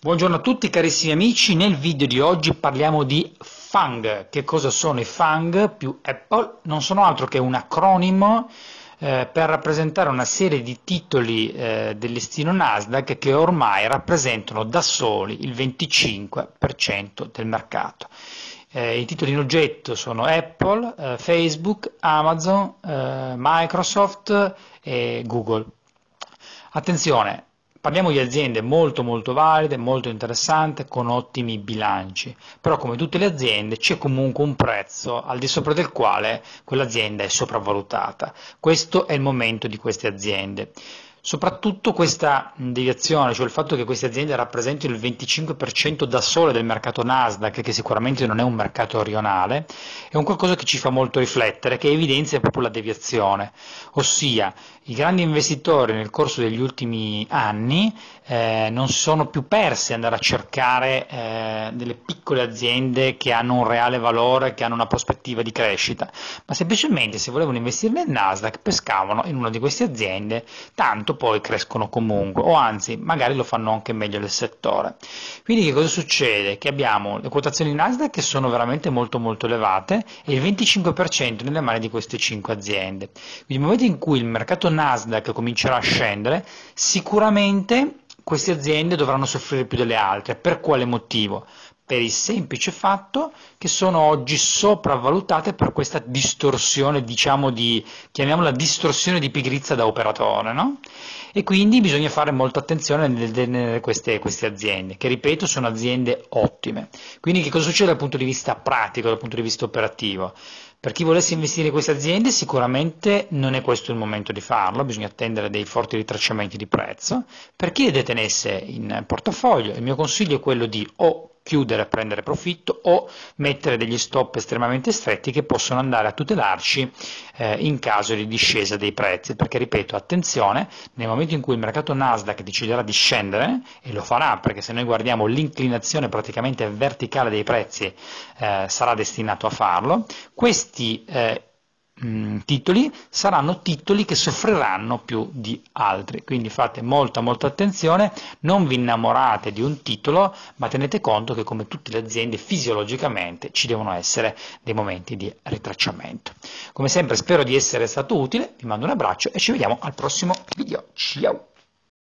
Buongiorno a tutti carissimi amici, nel video di oggi parliamo di FANG. Che cosa sono i FANG più Apple? Non sono altro che un acronimo eh, per rappresentare una serie di titoli eh, del listino Nasdaq che ormai rappresentano da soli il 25% del mercato. Eh, I titoli in oggetto sono Apple, eh, Facebook, Amazon, eh, Microsoft e Google. Attenzione, Parliamo di aziende molto molto valide, molto interessanti, con ottimi bilanci, però come tutte le aziende c'è comunque un prezzo al di sopra del quale quell'azienda è sopravvalutata. Questo è il momento di queste aziende. Soprattutto questa deviazione, cioè il fatto che queste aziende rappresentino il 25% da sole del mercato Nasdaq, che sicuramente non è un mercato rionale, è un qualcosa che ci fa molto riflettere, che evidenzia proprio la deviazione, ossia i grandi investitori nel corso degli ultimi anni eh, non si sono più persi andare a cercare eh, delle piccole aziende che hanno un reale valore, che hanno una prospettiva di crescita, ma semplicemente se volevano investire nel Nasdaq pescavano in una di queste aziende, tanto poi crescono comunque o anzi magari lo fanno anche meglio del settore quindi che cosa succede? che abbiamo le quotazioni Nasdaq che sono veramente molto molto elevate e il 25% nelle mani di queste 5 aziende quindi nel momento in cui il mercato Nasdaq comincerà a scendere sicuramente queste aziende dovranno soffrire più delle altre per quale motivo? per il semplice fatto che sono oggi sopravvalutate per questa distorsione, diciamo di, chiamiamola distorsione di pigrizia da operatore, no? E quindi bisogna fare molta attenzione a queste, queste, aziende, che ripeto sono aziende ottime. Quindi che cosa succede dal punto di vista pratico, dal punto di vista operativo? Per chi volesse investire in queste aziende sicuramente non è questo il momento di farlo, bisogna attendere dei forti ritracciamenti di prezzo. Per chi le detenesse in portafoglio il mio consiglio è quello di o chiudere, prendere profitto o mettere degli stop estremamente stretti che possono andare a tutelarci eh, in caso di discesa dei prezzi, perché ripeto, attenzione, nel momento in cui il mercato Nasdaq deciderà di scendere, e lo farà perché se noi guardiamo l'inclinazione praticamente verticale dei prezzi eh, sarà destinato a farlo, questi eh, Mm, titoli saranno titoli che soffriranno più di altri quindi fate molta molta attenzione non vi innamorate di un titolo ma tenete conto che come tutte le aziende fisiologicamente ci devono essere dei momenti di ritracciamento come sempre spero di essere stato utile vi mando un abbraccio e ci vediamo al prossimo video ciao